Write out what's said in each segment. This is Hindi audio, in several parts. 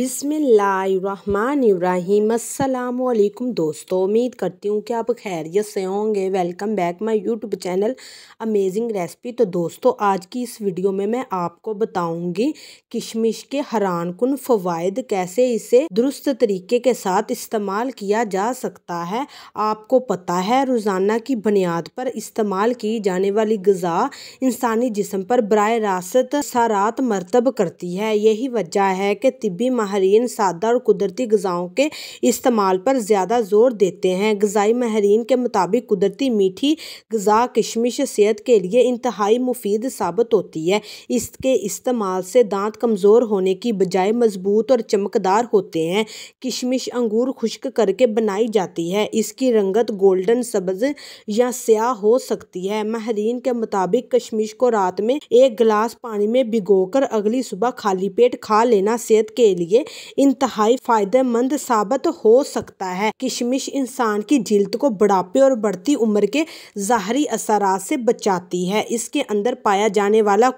अल्लाम दोस्तों उम्मीद करती हूँ कि आप खैरियत से होंगे welcome back my YouTube channel amazing recipe तो दोस्तों आज की इस वीडियो में मैं आपको बताऊंगी किशमिश के हरान कन फ़वाद कैसे इसे दुरुस्त तरीके के साथ इस्तेमाल किया जा सकता है आपको पता है रोज़ाना की बुनियाद पर इस्तेमाल की जाने वाली गज़ा इंसानी जिसम पर बर रास्त सारात मरतब करती है यही वजह है कि तिबी माहरीन सादा और कुदरती गज़ाओं के इस्तेमाल पर ज़्यादा जोर देते हैं गज़ाई माहरीन के मुताबिक कुदरती मीठी गज़ा किशमिश सेहत के लिए इंतहाई मुफीद साबित होती है इसके इस्तेमाल से दांत कमज़ोर होने की बजाय मजबूत और चमकदार होते हैं किशमिश अंगूर खुश्क करके बनाई जाती है इसकी रंगत गोल्डन सब्ज़ या स्याह हो सकती है माहरीन के मुताबिक कशमिश को रात में एक गिलास पानी में भिगोकर अगली सुबह खाली पेट खा लेना सेहत के लिए लिए इंतहाई फ़ायदेमंद साबित हो सकता है किशमिश इंसान की जिल्द को बुढ़ापे और बढ़ती उम्र के ज़ाहरी असर से बचाती है इसके अंदर पाया जाने वाला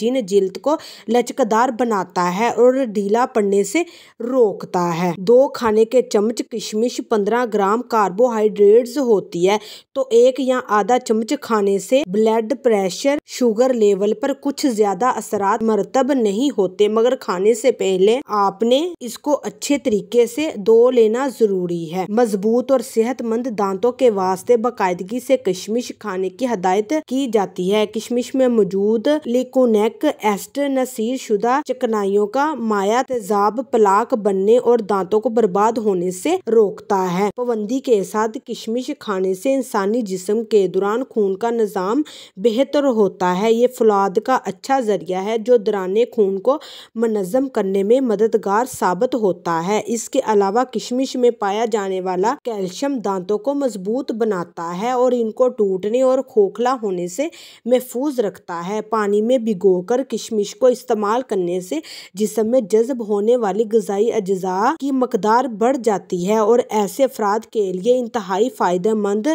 जिन जिल्द को लचकदार बनाता है और ढीला पड़ने से रोकता है दो खाने के चम्मच किशमिश पंद्रह ग्राम कार्बोहाइड्रेट्स होती है तो एक या आधा चम्मच खाने से ब्लड प्रेशर शुगर लेवल पर कुछ ज्यादा असरात मरतब नहीं होते मगर खाने से पहले आप आपने इसको अच्छे तरीके से दो लेना जरूरी है मजबूत और सेहतमंद दांतों के वास्ते बाकायदगी से किशमिश खाने की हदायत की जाती है किशमिश में मौजूद लिकोनेक एस्ट नसीर शुदा चकनाइयों का माया तेजाब प्लाक बनने और दांतों को बर्बाद होने से रोकता है पाबंदी के साथ किशमिश खाने से इंसानी जिसम के दौरान खून का निज़ाम बेहतर होता है ये फुलाद का अच्छा जरिया है जो दराने खून को मनज़म करने में मददगार मददगार साबित होता है इसके अलावा किशमिश में पाया जाने वाला कैल्शियम दांतों को मजबूत बनाता है और इनको टूटने और खोखला होने से महफूज रखता है पानी में भिगो किशमिश को इस्तेमाल करने से जिसम में जज्ब होने वाली गजाई अज्जा की मकदार बढ़ जाती है और ऐसे अफराद के लिए इंतहाई फ़ायदेमंद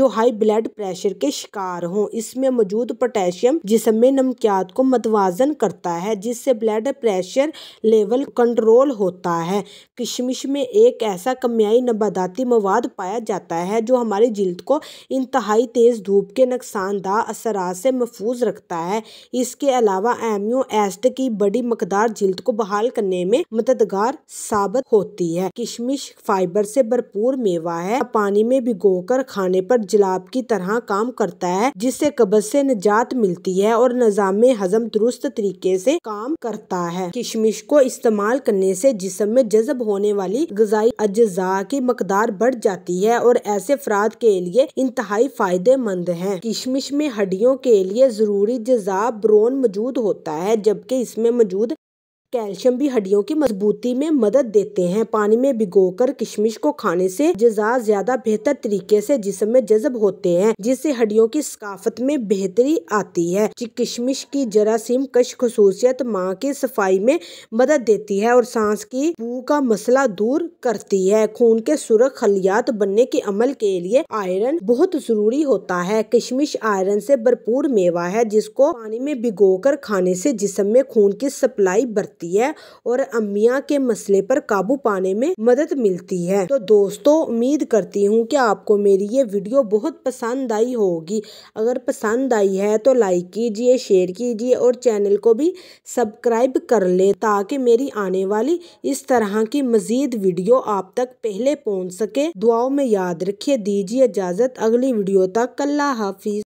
जो हाई ब्लड प्रेशर के शिकार हों इसमें मौजूद पोटेशियम जिसम में नमकियात को मतवाजन करता है जिससे blood pressure level control role होता है किशमिश में एक ऐसा कमियाई नबादाती मवाद पाया जाता है जो हमारी जल्द को इंतहाई तेज़ धूप के नुकसानदार असरा से महफूज रखता है इसके अलावा एम्यो एस्ट की बड़ी मकदार जल्द को बहाल करने में मददगार साबित होती है किशमिश फाइबर से भरपूर मेवा है पानी में कर खाने पर जलाब की तरह काम करता है जिससे कब्ज से निजात मिलती है और निज़ाम हजम दुरुस्त तरीके से काम करता है किशमिश को इस्तेमाल करने से जिसम में जजब होने वाली गजाई अज्जा की मकदार बढ़ जाती है और ऐसे अफराद के लिए इंतहाई फायदेमंद है किशमिश में हड्डियों के लिए जरूरी जजा ब्रोन मौजूद होता है जबकि इसमें मौजूद कैल्शियम भी हड्डियों की मजबूती में मदद देते हैं पानी में भिगोकर किशमिश को खाने से जजा ज्यादा बेहतर तरीके से जिसम में जजब होते हैं जिससे हड्डियों की सकाफत में बेहतरी आती है किशमिश की जरासीम कश खसूसियत माँ की सफाई में मदद देती है और सांस की बू का मसला दूर करती है खून के सुरख खलियात बनने के अमल के लिए आयरन बहुत जरूरी होता है किशमिश आयरन से भरपूर मेवा है जिसको पानी में भिगो खाने से जिसम में खून की सप्लाई बढ़ती करती है और अम्मिया के मसले पर काबू पाने में मदद मिलती है तो दोस्तों उम्मीद करती हूँ कि आपको मेरी ये वीडियो बहुत पसंद आई होगी अगर पसंद आई है तो लाइक कीजिए शेयर कीजिए और चैनल को भी सब्सक्राइब कर ले ताकि मेरी आने वाली इस तरह की मज़ीद वीडियो आप तक पहले पहुँच सके दुआओं में याद रखिए दीजिए इजाज़त अगली वीडियो तक अल्लाह हाफिज़